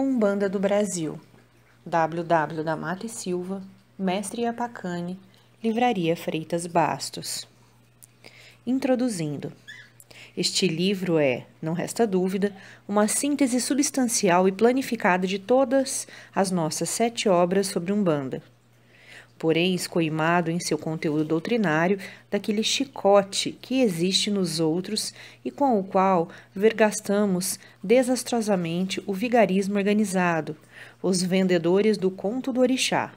Umbanda do Brasil, WW da Mata e Silva, Mestre Apacane, Livraria Freitas Bastos. Introduzindo. Este livro é, não resta dúvida, uma síntese substancial e planificada de todas as nossas sete obras sobre Umbanda porém escoimado em seu conteúdo doutrinário daquele chicote que existe nos outros e com o qual vergastamos desastrosamente o vigarismo organizado, os vendedores do conto do orixá,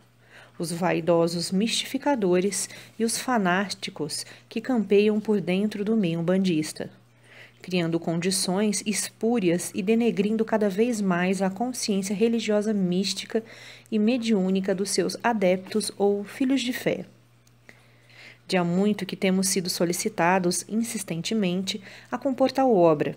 os vaidosos mistificadores e os fanáticos que campeiam por dentro do meio bandista criando condições espúrias e denegrindo cada vez mais a consciência religiosa mística e mediúnica dos seus adeptos ou filhos de fé. De há muito que temos sido solicitados insistentemente a compor tal obra,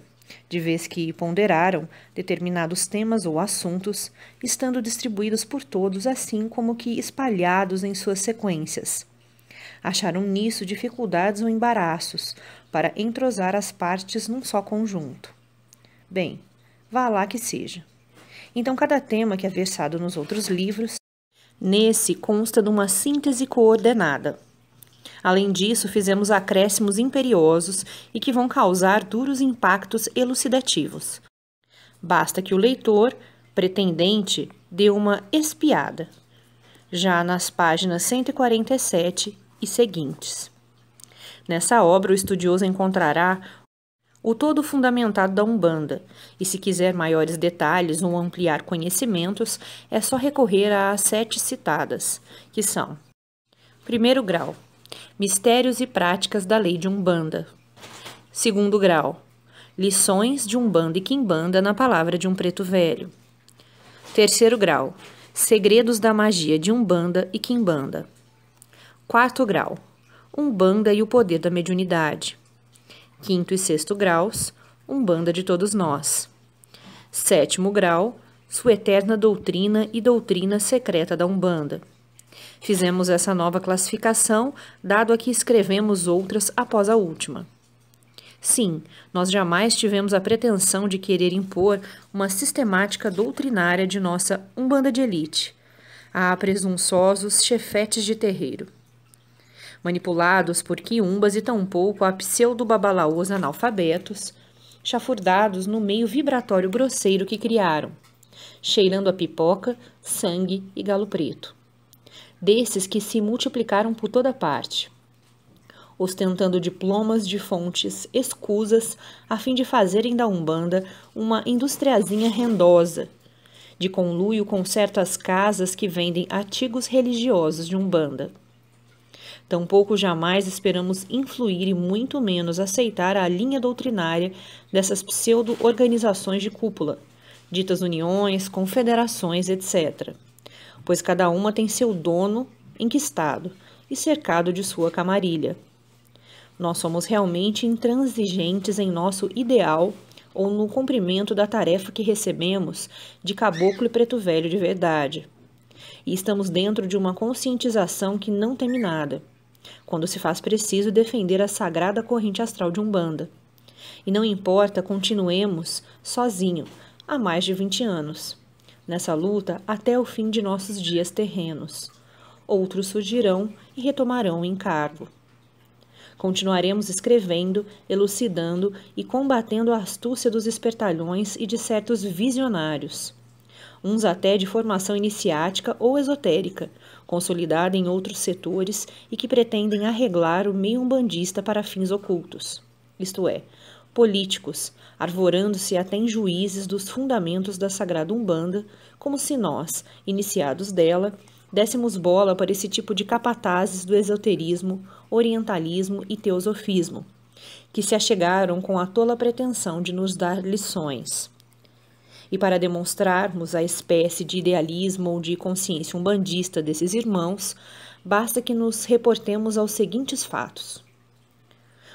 de vez que ponderaram determinados temas ou assuntos, estando distribuídos por todos, assim como que espalhados em suas sequências. Acharam nisso dificuldades ou embaraços para entrosar as partes num só conjunto. Bem, vá lá que seja. Então, cada tema que é versado nos outros livros, nesse consta de uma síntese coordenada. Além disso, fizemos acréscimos imperiosos e que vão causar duros impactos elucidativos. Basta que o leitor, pretendente, dê uma espiada, já nas páginas 147 e seguintes. Nessa obra, o estudioso encontrará o todo fundamentado da Umbanda, e se quiser maiores detalhes ou ampliar conhecimentos, é só recorrer às sete citadas, que são: primeiro grau, Mistérios e práticas da lei de Umbanda. Segundo grau, Lições de Umbanda e Quimbanda na palavra de um preto velho. Terceiro grau, Segredos da magia de Umbanda e Quimbanda. Quarto grau, Umbanda e o poder da mediunidade quinto e sexto graus, Umbanda de todos nós. Sétimo grau, sua eterna doutrina e doutrina secreta da Umbanda. Fizemos essa nova classificação, dado a que escrevemos outras após a última. Sim, nós jamais tivemos a pretensão de querer impor uma sistemática doutrinária de nossa Umbanda de elite, a presunçosos chefetes de terreiro manipulados por quiumbas e tampouco a pseudo babalaos analfabetos, chafurdados no meio vibratório grosseiro que criaram, cheirando a pipoca, sangue e galo preto. Desses que se multiplicaram por toda parte, ostentando diplomas de fontes escusas a fim de fazerem da Umbanda uma industriazinha rendosa, de conluio com certas casas que vendem artigos religiosos de Umbanda. Tampouco jamais esperamos influir e muito menos aceitar a linha doutrinária dessas pseudo-organizações de cúpula, ditas uniões, confederações, etc. Pois cada uma tem seu dono enquistado e cercado de sua camarilha. Nós somos realmente intransigentes em nosso ideal ou no cumprimento da tarefa que recebemos de caboclo e preto velho de verdade. E estamos dentro de uma conscientização que não teme nada quando se faz preciso defender a sagrada corrente astral de Umbanda. E não importa, continuemos sozinho há mais de 20 anos, nessa luta até o fim de nossos dias terrenos. Outros surgirão e retomarão o encargo. Continuaremos escrevendo, elucidando e combatendo a astúcia dos espertalhões e de certos visionários. Uns até de formação iniciática ou esotérica, consolidada em outros setores e que pretendem arreglar o meio umbandista para fins ocultos, isto é, políticos, arvorando-se até em juízes dos fundamentos da Sagrada Umbanda, como se nós, iniciados dela, dessemos bola para esse tipo de capatazes do esoterismo, orientalismo e teosofismo, que se achegaram com a tola pretensão de nos dar lições e para demonstrarmos a espécie de idealismo ou de consciência umbandista desses irmãos, basta que nos reportemos aos seguintes fatos.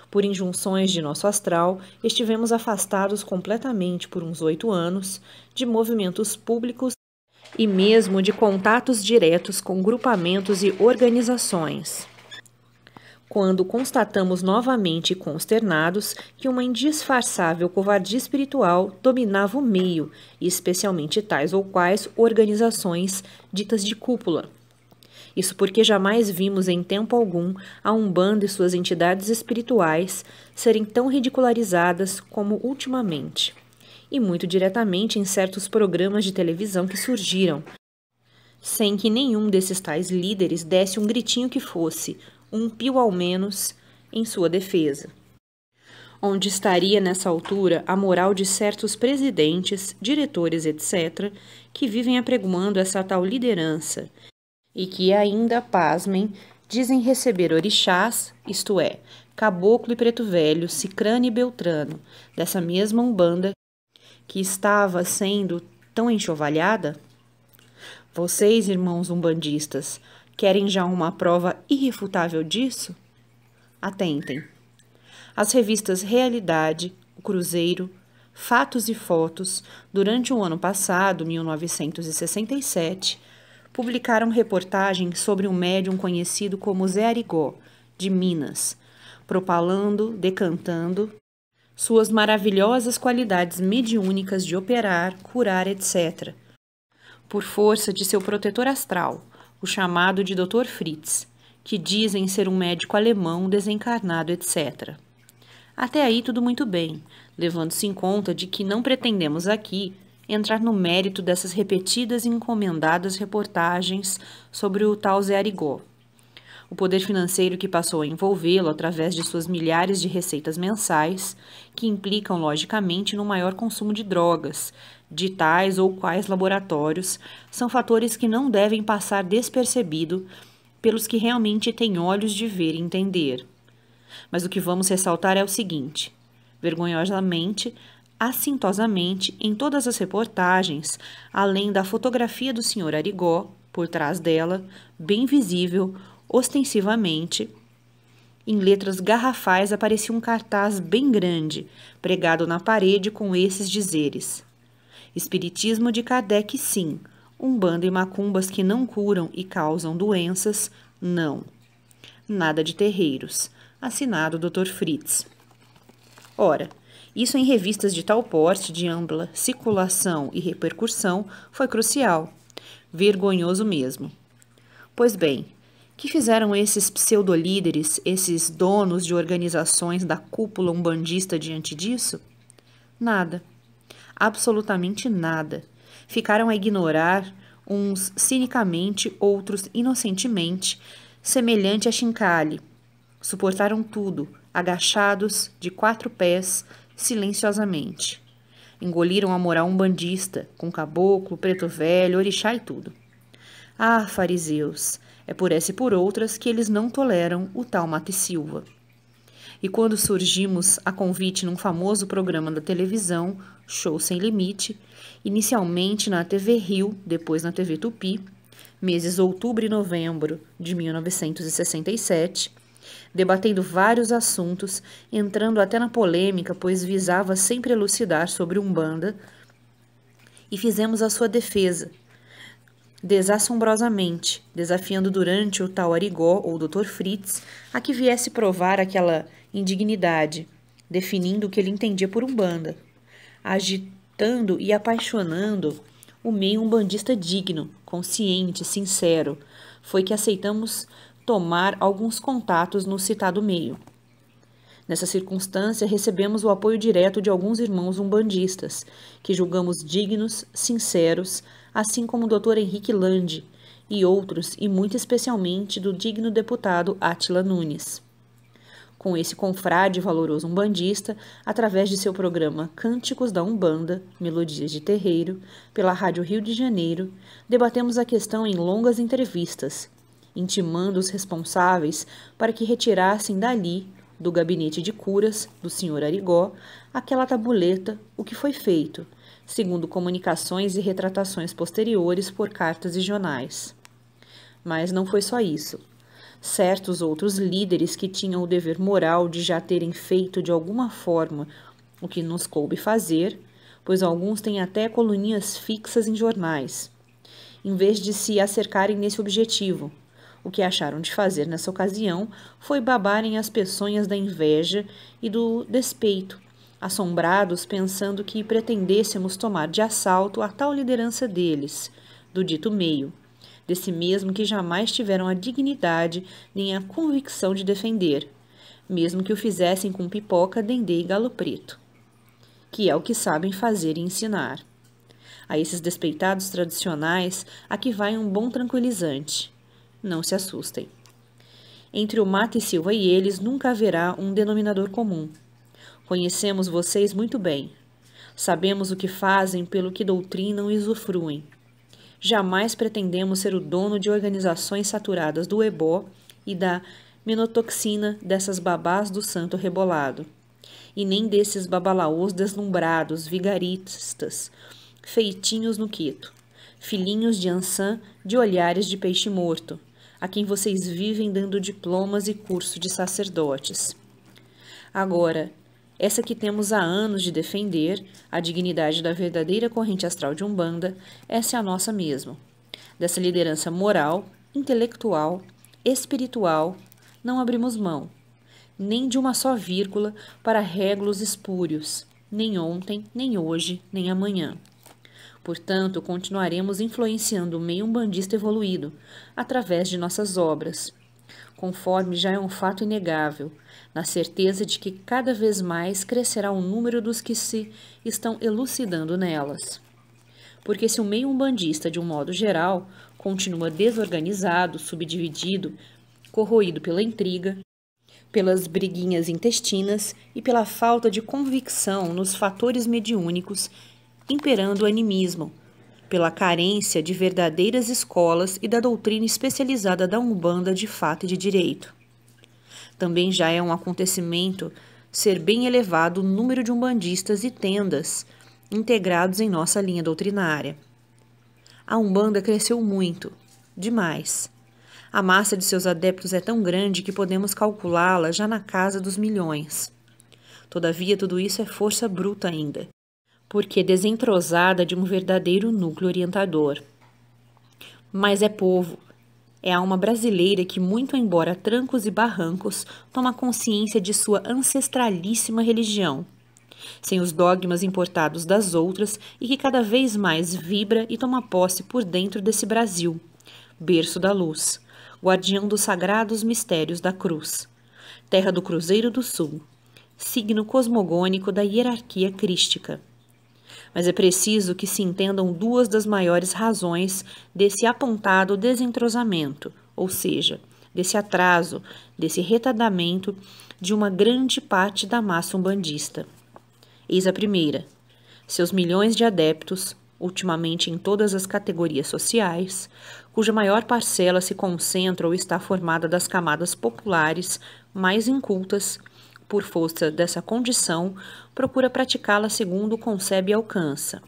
Por injunções de nosso astral, estivemos afastados completamente por uns oito anos de movimentos públicos e mesmo de contatos diretos com grupamentos e organizações quando constatamos novamente consternados que uma indisfarçável covardia espiritual dominava o meio, especialmente tais ou quais organizações ditas de cúpula. Isso porque jamais vimos em tempo algum a Umbanda e suas entidades espirituais serem tão ridicularizadas como ultimamente, e muito diretamente em certos programas de televisão que surgiram, sem que nenhum desses tais líderes desse um gritinho que fosse, um pio ao menos em sua defesa. Onde estaria nessa altura a moral de certos presidentes, diretores, etc., que vivem apregoando essa tal liderança e que ainda, pasmem, dizem receber orixás, isto é, caboclo e preto velho, cicrano e beltrano, dessa mesma umbanda que estava sendo tão enxovalhada? Vocês, irmãos umbandistas, Querem já uma prova irrefutável disso? Atentem. As revistas Realidade, O Cruzeiro, Fatos e Fotos, durante o ano passado, 1967, publicaram reportagens sobre um médium conhecido como Zé Arigó, de Minas, propalando, decantando suas maravilhosas qualidades mediúnicas de operar, curar, etc., por força de seu protetor astral, o chamado de Dr. Fritz, que dizem ser um médico alemão desencarnado, etc. Até aí tudo muito bem, levando-se em conta de que não pretendemos aqui entrar no mérito dessas repetidas e encomendadas reportagens sobre o tal Zé Arigó. O poder financeiro que passou a envolvê-lo através de suas milhares de receitas mensais, que implicam logicamente no maior consumo de drogas, de tais ou quais laboratórios são fatores que não devem passar despercebido pelos que realmente têm olhos de ver e entender. Mas o que vamos ressaltar é o seguinte: vergonhosamente, assintosamente, em todas as reportagens, além da fotografia do Sr. Arigó, por trás dela, bem visível, ostensivamente, em letras garrafais aparecia um cartaz bem grande, pregado na parede com esses dizeres: Espiritismo de Kardec, sim. Umbanda e macumbas que não curam e causam doenças, não. Nada de terreiros. Assinado Dr. Fritz. Ora, isso em revistas de tal porte, de ampla circulação e repercussão, foi crucial. Vergonhoso mesmo. Pois bem, que fizeram esses pseudolíderes, esses donos de organizações da cúpula umbandista diante disso? Nada absolutamente nada. Ficaram a ignorar, uns cinicamente, outros inocentemente, semelhante a Shinkali. Suportaram tudo, agachados, de quatro pés, silenciosamente. Engoliram a moral umbandista, com caboclo, preto velho, orixá e tudo. Ah, fariseus, é por essa e por outras que eles não toleram o tal Mata e Silva e quando surgimos a convite num famoso programa da televisão, Show Sem Limite, inicialmente na TV Rio, depois na TV Tupi, meses outubro e novembro de 1967, debatendo vários assuntos, entrando até na polêmica, pois visava sempre elucidar sobre Umbanda, e fizemos a sua defesa, desassombrosamente, desafiando durante o tal Arigó ou Dr. Fritz a que viesse provar aquela indignidade, definindo o que ele entendia por umbanda, agitando e apaixonando o meio umbandista digno, consciente, sincero, foi que aceitamos tomar alguns contatos no citado meio. Nessa circunstância, recebemos o apoio direto de alguns irmãos umbandistas, que julgamos dignos, sinceros, assim como o Dr. Henrique Lande e outros, e muito especialmente do digno deputado Atila Nunes com esse confrade valoroso umbandista através de seu programa Cânticos da Umbanda, Melodias de Terreiro, pela Rádio Rio de Janeiro, debatemos a questão em longas entrevistas, intimando os responsáveis para que retirassem dali, do gabinete de curas do Sr. Arigó, aquela tabuleta o que foi feito, segundo comunicações e retratações posteriores por cartas e jornais. Mas não foi só isso certos outros líderes que tinham o dever moral de já terem feito de alguma forma o que nos coube fazer, pois alguns têm até coluninhas fixas em jornais, em vez de se acercarem nesse objetivo. O que acharam de fazer nessa ocasião foi babarem as peçonhas da inveja e do despeito, assombrados pensando que pretendêssemos tomar de assalto a tal liderança deles, do dito meio desse mesmo que jamais tiveram a dignidade nem a convicção de defender, mesmo que o fizessem com pipoca, dendê e galo preto, que é o que sabem fazer e ensinar. A esses despeitados tradicionais, aqui vai um bom tranquilizante. Não se assustem. Entre o Mata e Silva e eles nunca haverá um denominador comum. Conhecemos vocês muito bem. Sabemos o que fazem, pelo que doutrinam e usufruem. Jamais pretendemos ser o dono de organizações saturadas do ebó e da minotoxina dessas babás do santo rebolado, e nem desses babalaôs deslumbrados, vigaristas, feitinhos no quito, filhinhos de ançã, de olhares de peixe morto, a quem vocês vivem dando diplomas e curso de sacerdotes. Agora, essa que temos há anos de defender, a dignidade da verdadeira corrente astral de Umbanda, essa é a nossa mesmo. Dessa liderança moral, intelectual, espiritual, não abrimos mão, nem de uma só vírgula para régulos espúrios, nem ontem, nem hoje, nem amanhã. Portanto, continuaremos influenciando o meio umbandista evoluído através de nossas obras, conforme já é um fato inegável, na certeza de que cada vez mais crescerá o número dos que se estão elucidando nelas. Porque se o meio umbandista, de um modo geral, continua desorganizado, subdividido, corroído pela intriga, pelas briguinhas intestinas e pela falta de convicção nos fatores mediúnicos, imperando o animismo, pela carência de verdadeiras escolas e da doutrina especializada da Umbanda de fato e de direito. Também já é um acontecimento ser bem elevado o número de umbandistas e tendas integrados em nossa linha doutrinária. A Umbanda cresceu muito, demais. A massa de seus adeptos é tão grande que podemos calculá-la já na casa dos milhões. Todavia, tudo isso é força bruta ainda, porque desentrosada de um verdadeiro núcleo orientador. Mas é povo, é alma brasileira que, muito embora trancos e barrancos, toma consciência de sua ancestralíssima religião, sem os dogmas importados das outras e que cada vez mais vibra e toma posse por dentro desse Brasil, berço da luz, guardião dos sagrados mistérios da cruz, terra do Cruzeiro do Sul, signo cosmogônico da hierarquia crística mas é preciso que se entendam duas das maiores razões desse apontado desentrosamento, ou seja, desse atraso, desse retardamento de uma grande parte da massa umbandista. Eis a primeira: seus milhões de adeptos, ultimamente em todas as categorias sociais, cuja maior parcela se concentra ou está formada das camadas populares mais incultas por força dessa condição, procura praticá-la segundo concebe e alcança.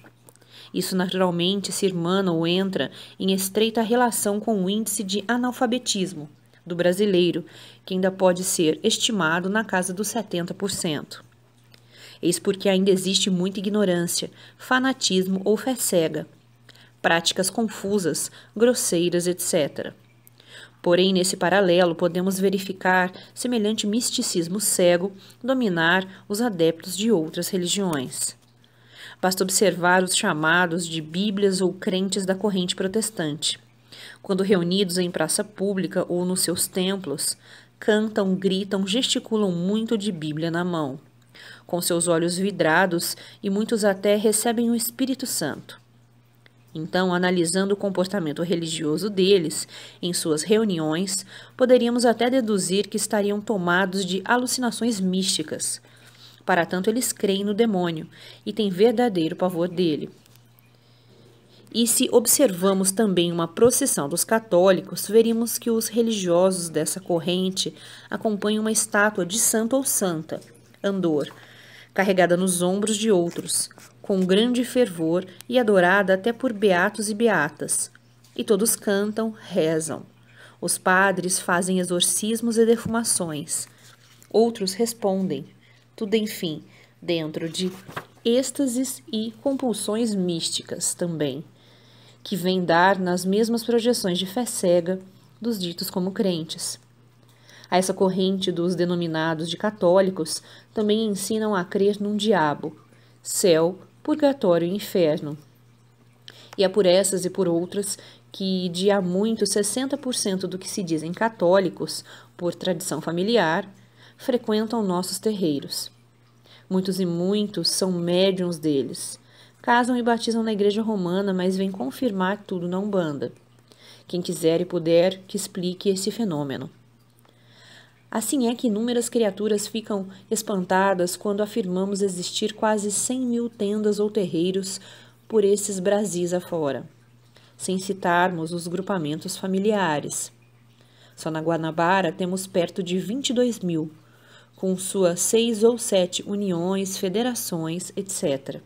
Isso naturalmente se irmana ou entra em estreita relação com o índice de analfabetismo do brasileiro, que ainda pode ser estimado na casa dos 70%. Eis porque ainda existe muita ignorância, fanatismo ou fé cega, práticas confusas, grosseiras, etc. Porém, nesse paralelo, podemos verificar semelhante misticismo cego dominar os adeptos de outras religiões. Basta observar os chamados de Bíblias ou crentes da corrente protestante. Quando reunidos em praça pública ou nos seus templos, cantam, gritam, gesticulam muito de Bíblia na mão. Com seus olhos vidrados, e muitos até recebem o Espírito Santo. Então, analisando o comportamento religioso deles em suas reuniões, poderíamos até deduzir que estariam tomados de alucinações místicas. Para tanto, eles creem no demônio e têm verdadeiro pavor dele. E se observamos também uma procissão dos católicos, veríamos que os religiosos dessa corrente acompanham uma estátua de santo ou santa, Andor, carregada nos ombros de outros, com grande fervor e adorada até por beatos e beatas. E todos cantam, rezam. Os padres fazem exorcismos e defumações. Outros respondem. Tudo, enfim, dentro de êxtases e compulsões místicas também, que vêm dar nas mesmas projeções de fé cega dos ditos como crentes. A essa corrente dos denominados de católicos também ensinam a crer num diabo, céu, purgatório e inferno. E é por essas e por outras que, de há muito, 60% do que se dizem católicos, por tradição familiar, frequentam nossos terreiros. Muitos e muitos são médiums deles. Casam e batizam na igreja romana, mas vêm confirmar tudo na Umbanda. Quem quiser e puder, que explique esse fenômeno. Assim é que inúmeras criaturas ficam espantadas quando afirmamos existir quase 100 mil tendas ou terreiros por esses Brasis afora, sem citarmos os grupamentos familiares. Só na Guanabara temos perto de 22 mil, com suas seis ou sete uniões, federações, etc.,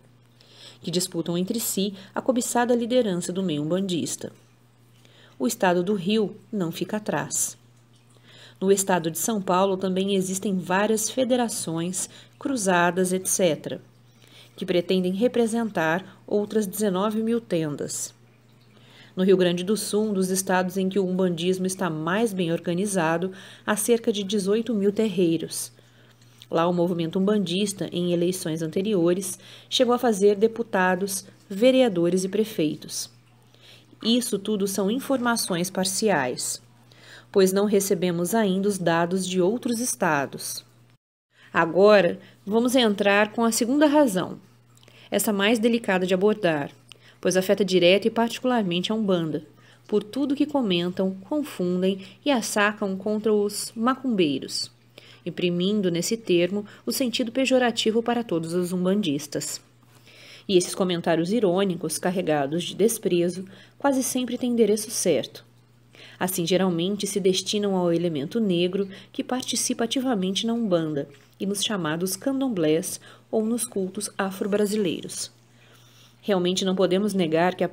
que disputam entre si a cobiçada liderança do meio bandista. O estado do Rio não fica atrás. No estado de São Paulo também existem várias federações, cruzadas, etc., que pretendem representar outras 19 mil tendas. No Rio Grande do Sul, um dos estados em que o umbandismo está mais bem organizado, há cerca de 18 mil terreiros. Lá, o movimento umbandista, em eleições anteriores, chegou a fazer deputados, vereadores e prefeitos. Isso tudo são informações parciais pois não recebemos ainda os dados de outros estados. Agora, vamos entrar com a segunda razão, essa mais delicada de abordar, pois afeta direto e particularmente a Umbanda, por tudo que comentam, confundem e assacam contra os macumbeiros, imprimindo nesse termo o sentido pejorativo para todos os umbandistas. E esses comentários irônicos, carregados de desprezo, quase sempre têm endereço certo, Assim, geralmente se destinam ao elemento negro que participa ativamente na Umbanda e nos chamados candomblés ou nos cultos afro-brasileiros. Realmente não podemos negar que a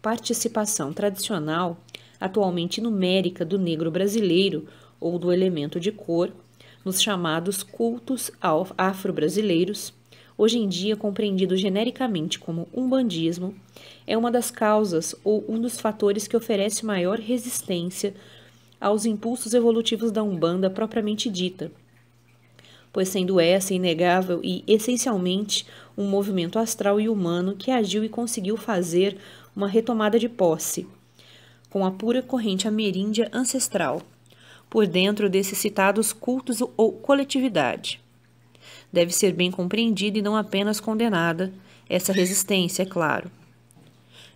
participação tradicional, atualmente numérica, do negro brasileiro ou do elemento de cor nos chamados cultos afro-brasileiros, hoje em dia compreendido genericamente como umbandismo, é uma das causas ou um dos fatores que oferece maior resistência aos impulsos evolutivos da Umbanda propriamente dita, pois sendo essa inegável e essencialmente um movimento astral e humano que agiu e conseguiu fazer uma retomada de posse, com a pura corrente ameríndia ancestral, por dentro desses citados cultos ou coletividade. Deve ser bem compreendida e não apenas condenada essa resistência, é claro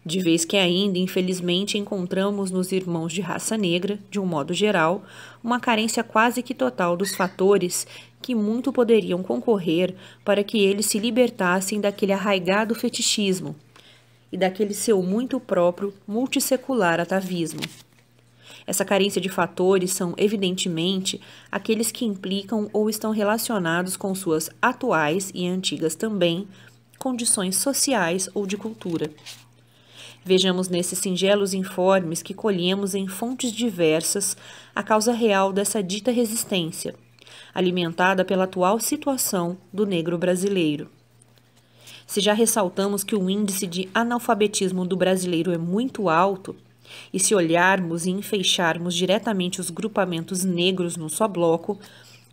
de vez que ainda, infelizmente, encontramos nos irmãos de raça negra, de um modo geral, uma carência quase que total dos fatores que muito poderiam concorrer para que eles se libertassem daquele arraigado fetichismo e daquele seu muito próprio multissecular atavismo. Essa carência de fatores são, evidentemente, aqueles que implicam ou estão relacionados com suas atuais e antigas também condições sociais ou de cultura. Vejamos nesses singelos informes que colhemos em fontes diversas a causa real dessa dita resistência, alimentada pela atual situação do negro brasileiro. Se já ressaltamos que o índice de analfabetismo do brasileiro é muito alto, e se olharmos e enfeixarmos diretamente os grupamentos negros no só bloco,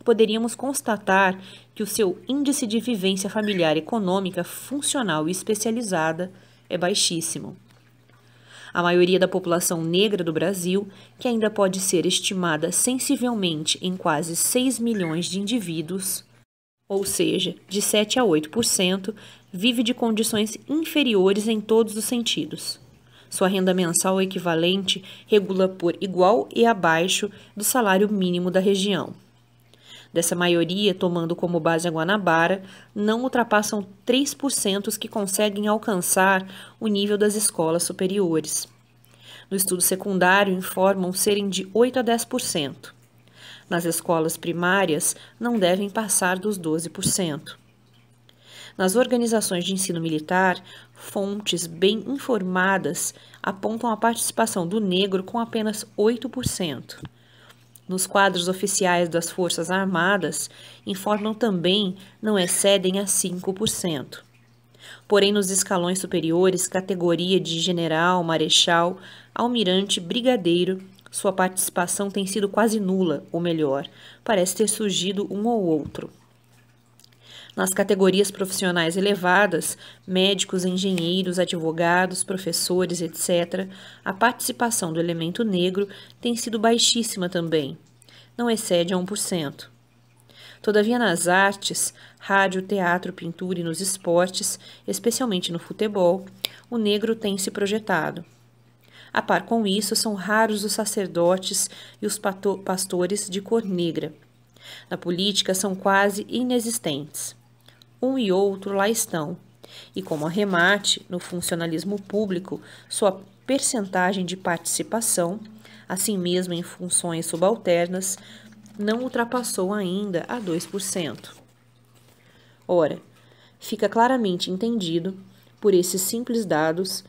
poderíamos constatar que o seu índice de vivência familiar econômica, funcional e especializada é baixíssimo a maioria da população negra do Brasil, que ainda pode ser estimada sensivelmente em quase 6 milhões de indivíduos, ou seja, de 7 a 8%, vive de condições inferiores em todos os sentidos. Sua renda mensal equivalente regula por igual e abaixo do salário mínimo da região. Dessa maioria, tomando como base a Guanabara, não ultrapassam 3% que conseguem alcançar o nível das escolas superiores. No estudo secundário, informam serem de 8 a 10%. Nas escolas primárias, não devem passar dos 12%. Nas organizações de ensino militar, fontes bem informadas apontam a participação do negro com apenas 8% nos quadros oficiais das Forças Armadas, informam também não excedem a 5%. Porém, nos escalões superiores, categoria de general, marechal, almirante, brigadeiro, sua participação tem sido quase nula, ou melhor, parece ter surgido um ou outro nas categorias profissionais elevadas, médicos, engenheiros, advogados, professores, etc., a participação do elemento negro tem sido baixíssima também, não excede a 1%. Todavia, nas artes, rádio, teatro, pintura e nos esportes, especialmente no futebol, o negro tem se projetado. A par com isso, são raros os sacerdotes e os pastores de cor negra. Na política, são quase inexistentes um e outro lá estão. E como arremate, no funcionalismo público, sua percentagem de participação, assim mesmo em funções subalternas, não ultrapassou ainda a 2%. Ora, fica claramente entendido, por esses simples dados,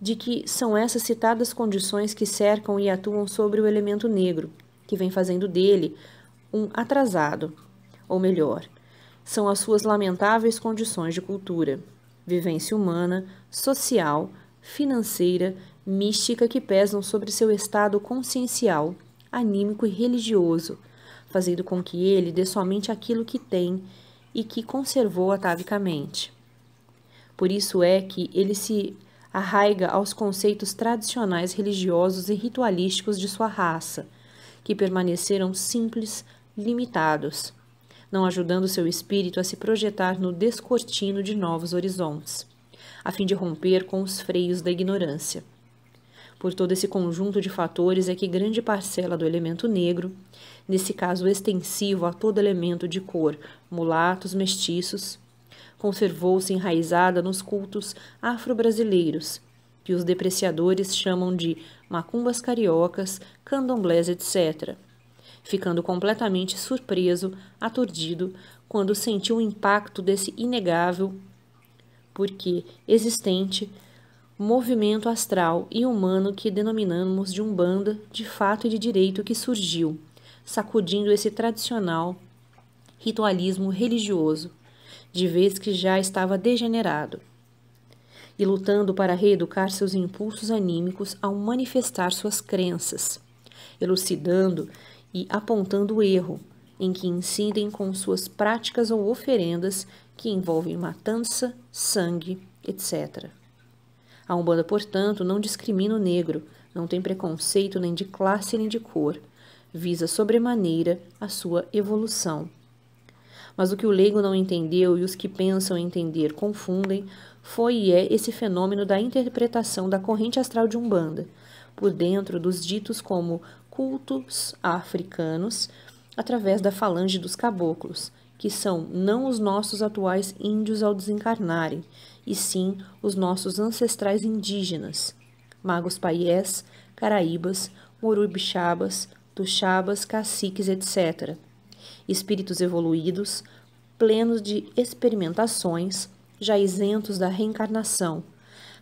de que são essas citadas condições que cercam e atuam sobre o elemento negro, que vem fazendo dele um atrasado, ou melhor, são as suas lamentáveis condições de cultura, vivência humana, social, financeira, mística que pesam sobre seu estado consciencial, anímico e religioso, fazendo com que ele dê somente aquilo que tem e que conservou atavicamente. Por isso é que ele se arraiga aos conceitos tradicionais religiosos e ritualísticos de sua raça, que permaneceram simples, limitados não ajudando seu espírito a se projetar no descortino de novos horizontes, a fim de romper com os freios da ignorância. Por todo esse conjunto de fatores é que grande parcela do elemento negro, nesse caso extensivo a todo elemento de cor, mulatos, mestiços, conservou-se enraizada nos cultos afro-brasileiros, que os depreciadores chamam de macumbas cariocas, candomblés, etc., ficando completamente surpreso, aturdido, quando sentiu o impacto desse inegável, porque existente, movimento astral e humano que denominamos de umbanda de fato e de direito que surgiu, sacudindo esse tradicional ritualismo religioso, de vez que já estava degenerado e lutando para reeducar seus impulsos anímicos ao manifestar suas crenças, elucidando e apontando o erro em que incidem com suas práticas ou oferendas que envolvem matança, sangue, etc. A Umbanda, portanto, não discrimina o negro, não tem preconceito nem de classe nem de cor, visa sobremaneira a sua evolução. Mas o que o leigo não entendeu e os que pensam entender confundem foi e é esse fenômeno da interpretação da corrente astral de Umbanda, por dentro dos ditos como cultos africanos através da falange dos caboclos, que são não os nossos atuais índios ao desencarnarem, e sim os nossos ancestrais indígenas, magos paiés, caraíbas, morubixabas, tuxabas, caciques, etc. Espíritos evoluídos, plenos de experimentações, já isentos da reencarnação,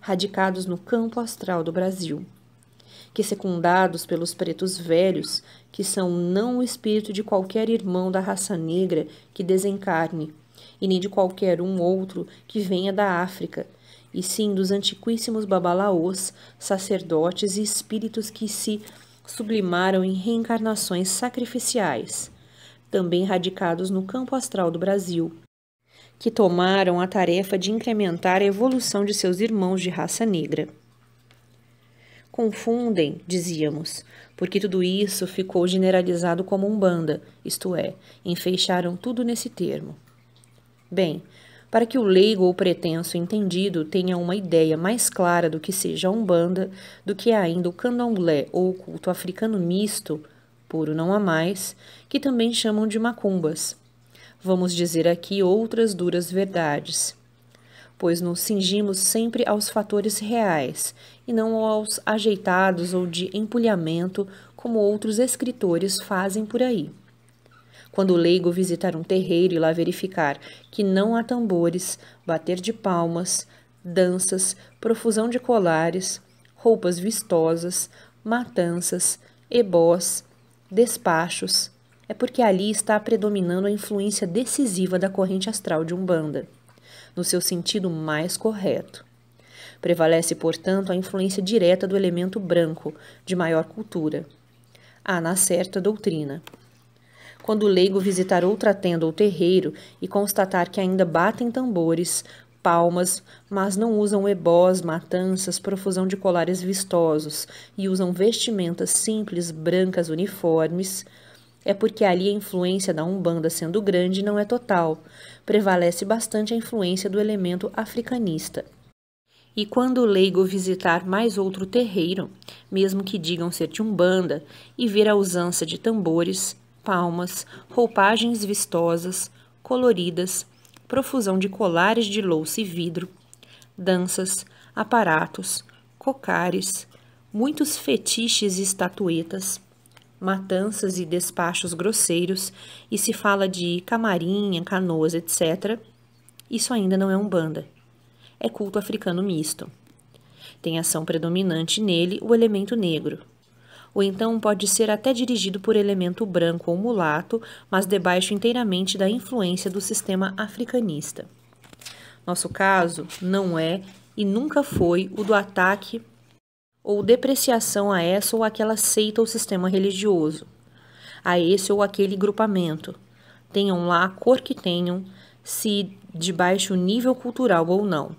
radicados no campo astral do Brasil que secundados pelos pretos velhos, que são não o espírito de qualquer irmão da raça negra que desencarne, e nem de qualquer um outro que venha da África, e sim dos antiquíssimos babalaos sacerdotes e espíritos que se sublimaram em reencarnações sacrificiais, também radicados no campo astral do Brasil, que tomaram a tarefa de incrementar a evolução de seus irmãos de raça negra confundem, dizíamos, porque tudo isso ficou generalizado como umbanda, isto é, enfeixaram tudo nesse termo. Bem, para que o leigo ou pretenso entendido tenha uma ideia mais clara do que seja a Umbanda, do que é ainda o candomblé ou o culto africano misto, puro não há mais, que também chamam de macumbas. Vamos dizer aqui outras duras verdades, pois nos cingimos sempre aos fatores reais e não aos ajeitados ou de empulhamento, como outros escritores fazem por aí. Quando o leigo visitar um terreiro e lá verificar que não há tambores, bater de palmas, danças, profusão de colares, roupas vistosas, matanças, ebós, despachos, é porque ali está predominando a influência decisiva da corrente astral de Umbanda, no seu sentido mais correto. Prevalece, portanto, a influência direta do elemento branco, de maior cultura. Há na certa doutrina. Quando o leigo visitar outra tenda ou terreiro e constatar que ainda batem tambores, palmas, mas não usam ebós, matanças, profusão de colares vistosos e usam vestimentas simples, brancas, uniformes, é porque ali a influência da Umbanda sendo grande não é total, prevalece bastante a influência do elemento africanista. E quando o leigo visitar mais outro terreiro, mesmo que digam ser de umbanda, e ver a usança de tambores, palmas, roupagens vistosas, coloridas, profusão de colares de louça e vidro, danças, aparatos, cocares, muitos fetiches e estatuetas, matanças e despachos grosseiros, e se fala de camarinha, canoas, etc. Isso ainda não é umbanda é culto africano misto. Tem ação predominante nele o elemento negro. Ou então pode ser até dirigido por elemento branco ou mulato, mas debaixo inteiramente da influência do sistema africanista. Nosso caso não é e nunca foi o do ataque ou depreciação a essa ou aquela seita ou sistema religioso, a esse ou aquele grupamento. Tenham lá a cor que tenham, se de baixo nível cultural ou não.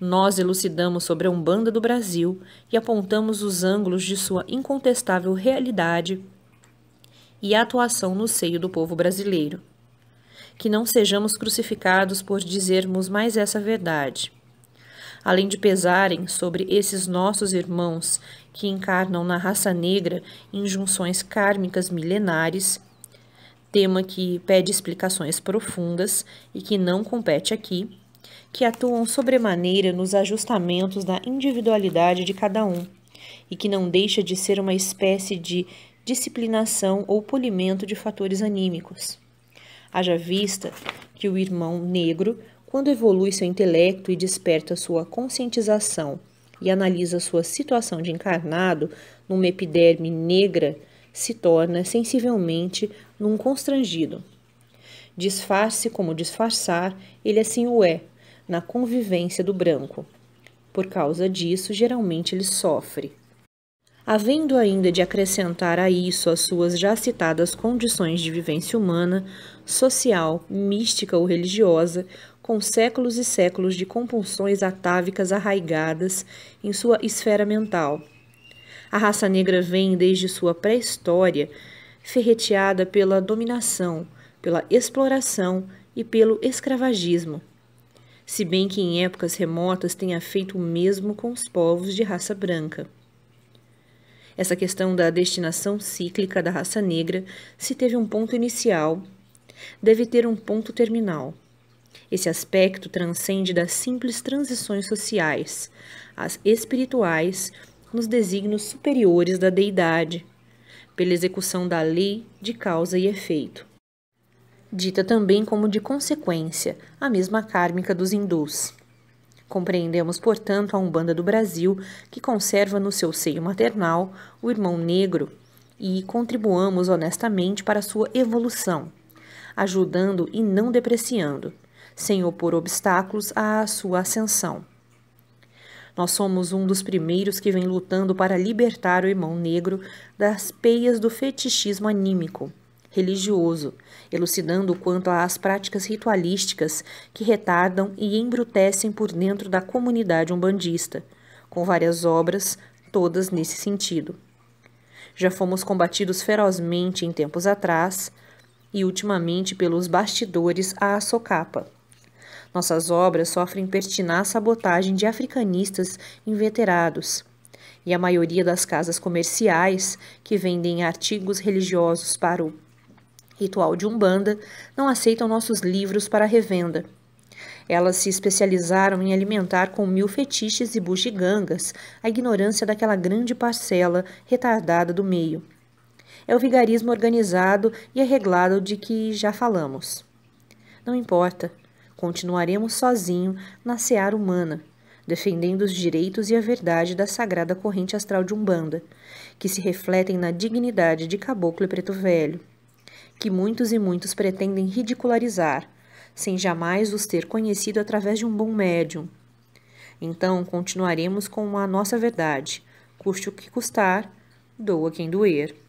Nós elucidamos sobre a Umbanda do Brasil e apontamos os ângulos de sua incontestável realidade e atuação no seio do povo brasileiro. Que não sejamos crucificados por dizermos mais essa verdade. Além de pesarem sobre esses nossos irmãos que encarnam na raça negra injunções kármicas milenares, tema que pede explicações profundas e que não compete aqui, que atuam sobremaneira nos ajustamentos da individualidade de cada um, e que não deixa de ser uma espécie de disciplinação ou polimento de fatores anímicos. Haja vista que o irmão negro, quando evolui seu intelecto e desperta sua conscientização e analisa sua situação de encarnado numa epiderme negra, se torna sensivelmente num constrangido. Disfarce como disfarçar, ele assim o é, na convivência do branco. Por causa disso, geralmente ele sofre. Havendo ainda de acrescentar a isso as suas já citadas condições de vivência humana, social, mística ou religiosa, com séculos e séculos de compulsões atávicas arraigadas em sua esfera mental. A raça negra vem desde sua pré-história ferreteada pela dominação, pela exploração e pelo escravagismo, se bem que em épocas remotas tenha feito o mesmo com os povos de raça branca. Essa questão da destinação cíclica da raça negra, se teve um ponto inicial, deve ter um ponto terminal. Esse aspecto transcende das simples transições sociais, as espirituais, nos designos superiores da deidade, pela execução da lei de causa e efeito dita também como de consequência, a mesma kármica dos hindus. Compreendemos, portanto, a Umbanda do Brasil, que conserva no seu seio maternal o irmão negro, e contribuamos honestamente para sua evolução, ajudando e não depreciando, sem opor obstáculos à sua ascensão. Nós somos um dos primeiros que vem lutando para libertar o irmão negro das peias do fetichismo anímico religioso, elucidando quanto às práticas ritualísticas que retardam e embrutecem por dentro da comunidade umbandista, com várias obras, todas nesse sentido. Já fomos combatidos ferozmente em tempos atrás e ultimamente pelos bastidores à socapa. Nossas obras sofrem pertinaz sabotagem de africanistas inveterados e a maioria das casas comerciais que vendem artigos religiosos para o ritual de umbanda, não aceitam nossos livros para revenda. Elas se especializaram em alimentar com mil fetiches e bugigangas a ignorância daquela grande parcela retardada do meio. É o vigarismo organizado e arreglado de que já falamos. Não importa, continuaremos sozinho na seara humana, defendendo os direitos e a verdade da sagrada corrente astral de Umbanda, que se refletem na dignidade de caboclo e preto velho, que muitos e muitos pretendem ridicularizar, sem jamais os ter conhecido através de um bom médium. Então, continuaremos com a nossa verdade, custe o que custar, doa quem doer.